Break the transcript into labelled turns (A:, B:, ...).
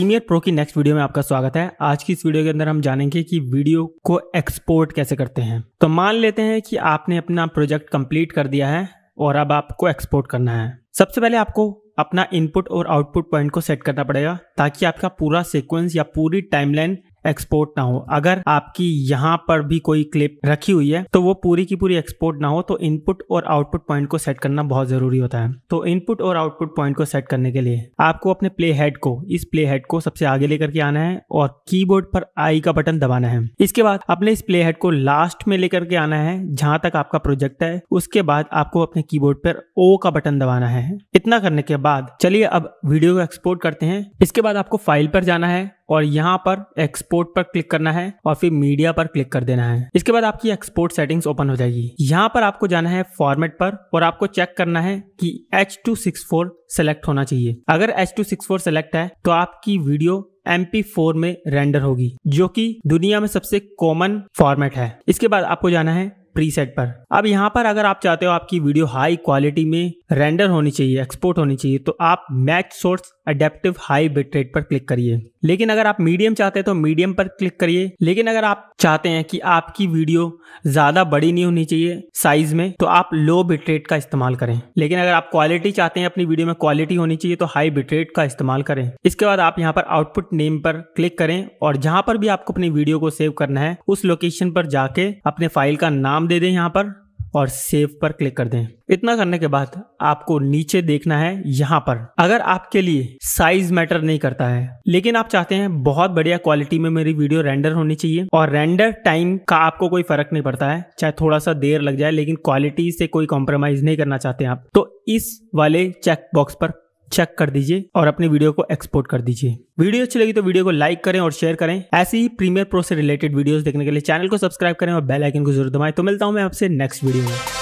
A: premiere pro की next video में आपका स्वागत है आज की इस वीडियो के अंदर हम जानेंगे कि वीडियो को एक्सपोर्ट कैसे करते हैं तो मान लेते हैं कि आपने अपना प्रोजेक्ट कंप्लीट कर दिया है और अब आपको एक्सपोर्ट करना है सबसे पहले आपको अपना इनपुट और आउटपुट पॉइंट को सेट करना पड़ेगा ताकि आपका पूरा सिक्वेंस या पूरी टाइमलाइन एक्सपोर्ट ना हो अगर आपकी यहाँ पर भी कोई क्लिप रखी हुई है तो वो पूरी की पूरी एक्सपोर्ट ना हो तो इनपुट और आउटपुट पॉइंट को सेट करना बहुत जरूरी होता है तो इनपुट और आउटपुट पॉइंट को सेट करने के लिए आपको अपने प्ले हेड को इस प्ले हेड को सबसे आगे लेकर के आना है और कीबोर्ड पर आई का बटन दबाना है इसके बाद अपने इस प्ले हेड को लास्ट में लेकर के आना है जहां तक आपका प्रोजेक्ट है उसके बाद आपको अपने कीबोर्ड पर ओ का बटन दबाना है इतना करने के बाद चलिए अब वीडियो को एक्सपोर्ट करते हैं इसके बाद आपको फाइल पर जाना है और यहाँ पर एक्सपोर्ट पर क्लिक करना है और फिर मीडिया पर क्लिक कर देना है इसके बाद आपकी एक्सपोर्ट सेटिंग्स ओपन हो जाएगी यहाँ पर आपको जाना है फॉर्मेट पर और आपको चेक करना है कि H two six four select होना चाहिए अगर H two six four select है तो आपकी वीडियो MP4 में रेंडर होगी जो कि दुनिया में सबसे कॉमन फॉर्मेट है इसके बाद आपको जाना है प्रीसेट पर अब यहाँ पर अगर आप चाहते हो आपकी वीडियो हाई क्वालिटी में रेंडर होनी चाहिए एक्सपोर्ट होनी चाहिए तो आप match source adaptive high bitrate पर क्लिक करिए लेकिन अगर आप मीडियम चाहते हैं तो मीडियम पर क्लिक करिए लेकिन अगर आप चाहते हैं कि आपकी वीडियो ज़्यादा बड़ी नहीं होनी चाहिए साइज में तो आप लो बिटरेट का इस्तेमाल करें लेकिन अगर आप क्वालिटी चाहते हैं अपनी वीडियो में क्वालिटी होनी चाहिए तो हाई बिटरेट का इस्तेमाल करें इसके बाद आप यहाँ पर आउटपुट नेम पर क्लिक करें और जहाँ पर भी आपको अपनी वीडियो को सेव करना है उस लोकेशन पर जाके अपने फाइल का नाम दे दें यहाँ पर और सेव पर क्लिक कर दें इतना करने के बाद आपको नीचे देखना है यहाँ पर अगर आपके लिए साइज मैटर नहीं करता है लेकिन आप चाहते हैं बहुत बढ़िया क्वालिटी में मेरी वीडियो रेंडर होनी चाहिए और रेंडर टाइम का आपको कोई फर्क नहीं पड़ता है चाहे थोड़ा सा देर लग जाए लेकिन क्वालिटी से कोई कॉम्प्रोमाइज नहीं करना चाहते आप तो इस वाले चेक बॉक्स पर चेक कर दीजिए और अपनी वीडियो को एक्सपोर्ट कर दीजिए वीडियो अच्छी लगी तो वीडियो को लाइक करें और शेयर करें ऐसी ही प्रीमियर प्रो से रिलेटेड वीडियोस देखने के लिए चैनल को सब्सक्राइब करें और बेल आइकन को जरूर दबाएं तो मिलता हूं मैं आपसे नेक्स्ट वीडियो में